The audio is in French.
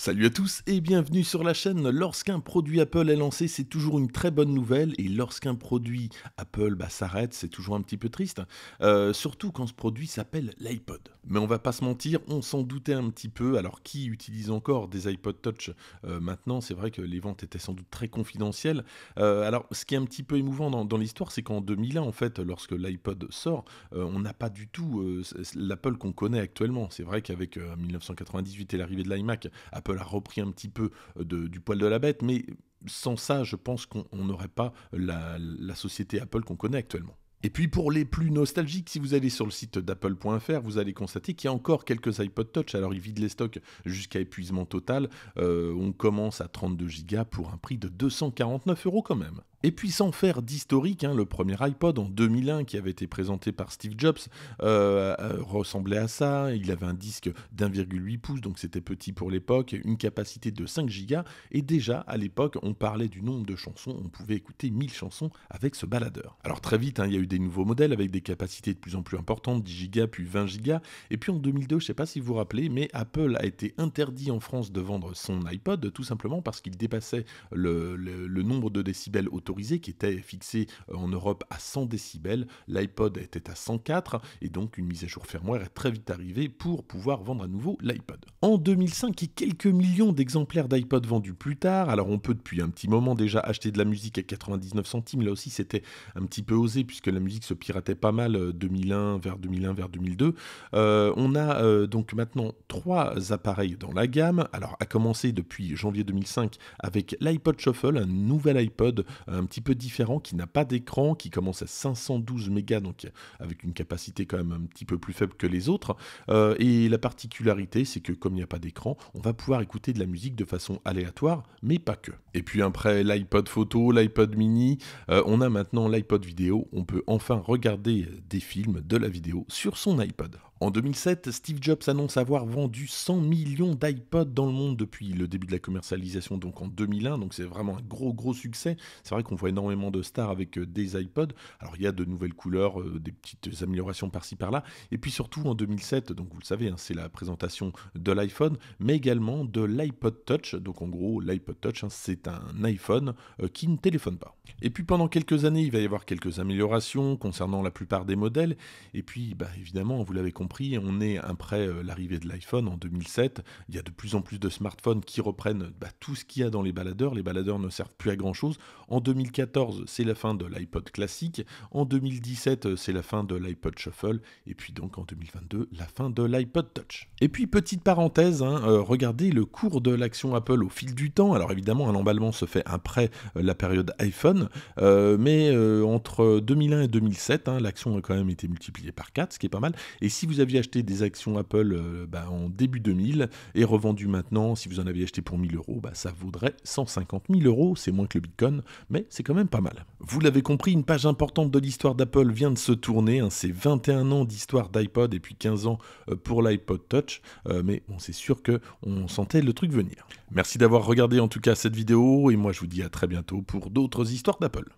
Salut à tous et bienvenue sur la chaîne. Lorsqu'un produit Apple est lancé, c'est toujours une très bonne nouvelle et lorsqu'un produit Apple bah, s'arrête, c'est toujours un petit peu triste. Euh, surtout quand ce produit s'appelle l'iPod. Mais on va pas se mentir, on s'en doutait un petit peu. Alors qui utilise encore des iPod Touch euh, maintenant C'est vrai que les ventes étaient sans doute très confidentielles. Euh, alors ce qui est un petit peu émouvant dans, dans l'histoire, c'est qu'en 2001, en fait, lorsque l'iPod sort, on n'a pas du tout l'Apple qu'on connaît actuellement. C'est vrai qu'avec 1998 et l'arrivée de l'iMac, Apple a repris un petit peu euh, du poil de la bête, mais sans ça, je pense qu'on n'aurait pas la, la société Apple qu'on connaît actuellement. Et puis pour les plus nostalgiques, si vous allez sur le site d'apple.fr, vous allez constater qu'il y a encore quelques iPod Touch. Alors ils vident les stocks jusqu'à épuisement total. Euh, on commence à 32 Go pour un prix de 249 euros quand même. Et puis sans faire d'historique, hein, le premier iPod en 2001 qui avait été présenté par Steve Jobs euh, euh, ressemblait à ça. Il avait un disque d'1,8 pouces, donc c'était petit pour l'époque, une capacité de 5 gigas. Et déjà à l'époque, on parlait du nombre de chansons. On pouvait écouter 1000 chansons avec ce baladeur. Alors très vite, hein, il y a eu des nouveaux modèles avec des capacités de plus en plus importantes, 10 gigas puis 20 gigas. Et puis en 2002, je ne sais pas si vous vous rappelez, mais Apple a été interdit en France de vendre son iPod tout simplement parce qu'il dépassait le, nombre de décibels autour qui était fixé euh, en Europe à 100 décibels. L'iPod était à 104 et donc une mise à jour firmware est très vite arrivée pour pouvoir vendre à nouveau l'iPod. En 2005 et quelques millions d'exemplaires d'iPod vendus plus tard, alors on peut depuis un petit moment déjà acheter de la musique à 99 centimes, là aussi c'était un petit peu osé puisque la musique se piratait pas mal 2001 euh, vers 2001 vers 2002. Euh, on a donc maintenant trois appareils dans la gamme, alors à commencer depuis janvier 2005 avec l'iPod Shuffle, un nouvel iPod, un petit peu différent, qui n'a pas d'écran, qui commence à 512 mégas, donc avec une capacité quand même un petit peu plus faible que les autres. Euh, et la particularité, c'est que comme il n'y a pas d'écran, on va pouvoir écouter de la musique de façon aléatoire, mais pas que. Et puis après l'iPod photo, l'iPod mini, euh, on a maintenant l'iPod vidéo, on peut enfin regarder des films, de la vidéo sur son iPod. En 2007, Steve Jobs annonce avoir vendu 100 millions d'iPod dans le monde depuis le début de la commercialisation, donc en 2001. Donc c'est vraiment un gros gros succès. C'est vrai qu'on voit énormément de stars avec euh, des iPods. Alors il y a de nouvelles couleurs, euh, des petites améliorations par-ci par-là. Et puis surtout en 2007, donc vous le savez, hein, c'est la présentation de l'iPhone, mais également de l'iPod Touch. Donc en gros, l'iPod Touch, hein, c'est un iPhone euh, qui ne téléphone pas. Et puis pendant quelques années, il va y avoir quelques améliorations concernant la plupart des modèles. Et puis bah, évidemment, vous l'avez compris on est après euh, l'arrivée de l'iPhone en 2007. Il y a de plus en plus de smartphones qui reprennent bah, tout ce qu'il y a dans les baladeurs. Les baladeurs ne servent plus à grand chose. En 2014, c'est la fin de l'iPod classique. En 2017, euh, c'est la fin de l'iPod Shuffle. Et puis donc en 2022, la fin de l'iPod Touch. Et puis petite parenthèse, hein, euh, regardez le cours de l'action Apple au fil du temps. Alors évidemment, un emballement se fait après la période iPhone, mais entre 2001 et 2007, hein, l'action a quand même été multipliée par 4, ce qui est pas mal. Et si vous aviez acheté des actions Apple euh, bah, en début 2000 et revendu maintenant, si vous en aviez acheté pour 1000 euros, bah, ça vaudrait 150 000 euros. C'est moins que le Bitcoin, mais c'est quand même pas mal. Vous l'avez compris, une page importante de l'histoire d'Apple vient de se tourner. Hein. c'est 21 ans d'histoire d'iPod et puis 15 ans euh, pour l'iPod Touch. Euh, mais bon, c'est sûr que on sentait le truc venir. Merci d'avoir regardé en tout cas cette vidéo et moi je vous dis à très bientôt pour d'autres histoires d'Apple.